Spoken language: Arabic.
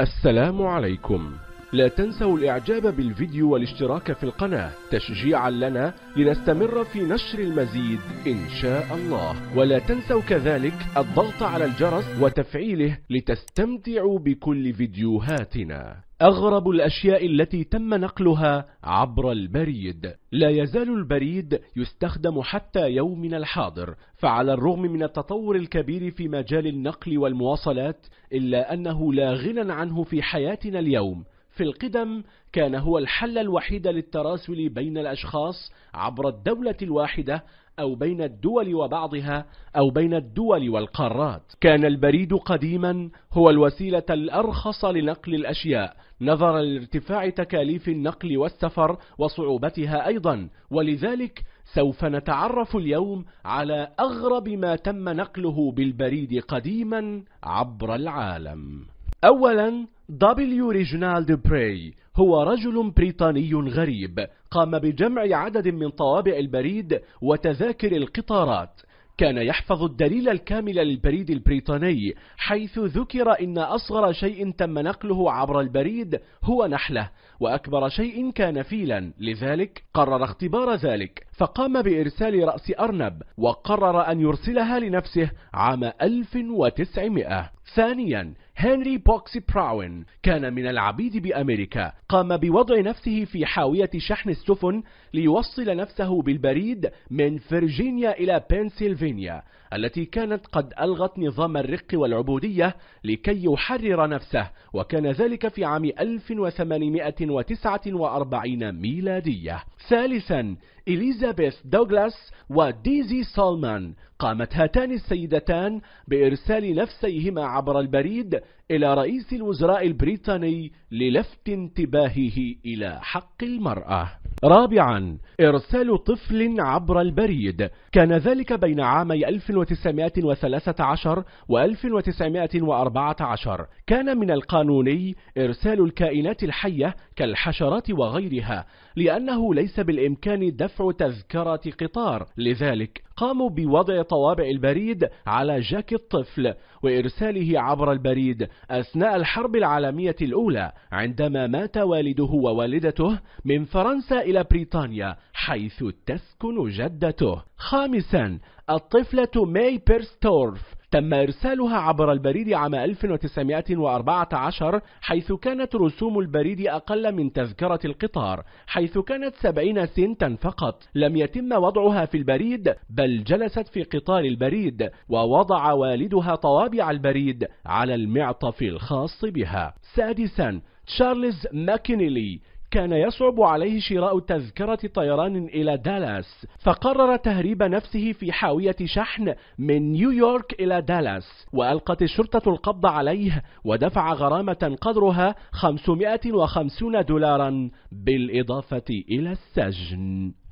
السلام عليكم لا تنسوا الاعجاب بالفيديو والاشتراك في القناة تشجيعا لنا لنستمر في نشر المزيد ان شاء الله ولا تنسوا كذلك الضغط على الجرس وتفعيله لتستمتعوا بكل فيديوهاتنا أغرب الأشياء التي تم نقلها عبر البريد لا يزال البريد يستخدم حتى يومنا الحاضر فعلى الرغم من التطور الكبير في مجال النقل والمواصلات إلا أنه لا غنى عنه في حياتنا اليوم في القدم كان هو الحل الوحيد للتراسل بين الأشخاص عبر الدولة الواحدة أو بين الدول وبعضها أو بين الدول والقارات كان البريد قديما هو الوسيلة الأرخص لنقل الأشياء نظرا لارتفاع تكاليف النقل والسفر وصعوبتها أيضا ولذلك سوف نتعرف اليوم على أغرب ما تم نقله بالبريد قديما عبر العالم أولا دبليو دي بري هو رجل بريطاني غريب قام بجمع عدد من طوابع البريد وتذاكر القطارات كان يحفظ الدليل الكامل للبريد البريطاني حيث ذكر إن أصغر شيء تم نقله عبر البريد هو نحلة وأكبر شيء كان فيلا لذلك قرر اختبار ذلك فقام بإرسال رأس أرنب وقرر أن يرسلها لنفسه عام 1900 ثانيا هنري بوكسي براون كان من العبيد بأمريكا قام بوضع نفسه في حاوية شحن السفن ليوصل نفسه بالبريد من فرجينيا إلى بنسلفانيا التي كانت قد ألغت نظام الرق والعبودية لكي يحرر نفسه وكان ذلك في عام 1849 ميلادية ثالثا إليزابيث دوغلاس وديزي سولمان قامت هاتان السيدتان بإرسال نفسيهما عبر البريد إلى رئيس الوزراء البريطاني للفت انتباهه إلى حق المرأة. رابعا إرسال طفل عبر البريد كان ذلك بين عامي 1913 و 1914 كان من القانوني إرسال الكائنات الحية كالحشرات وغيرها لأنه ليس بالإمكان دفع تذكرة قطار لذلك قاموا بوضع طوابع البريد على جاك الطفل وإرساله عبر البريد أثناء الحرب العالمية الأولى عندما مات والده ووالدته من فرنسا إلى بريطانيا حيث تسكن جدته خامسا الطفلة ماي بيرستورف تم إرسالها عبر البريد عام 1914 حيث كانت رسوم البريد أقل من تذكرة القطار حيث كانت 70 سنتا فقط لم يتم وضعها في البريد بل جلست في قطار البريد ووضع والدها طوابع البريد على المعطف الخاص بها سادسا تشارلز ماكينيلي كان يصعب عليه شراء تذكرة طيران إلى دالاس فقرر تهريب نفسه في حاوية شحن من نيويورك إلى دالاس وألقت الشرطة القبض عليه ودفع غرامة قدرها 550 دولارا بالإضافة إلى السجن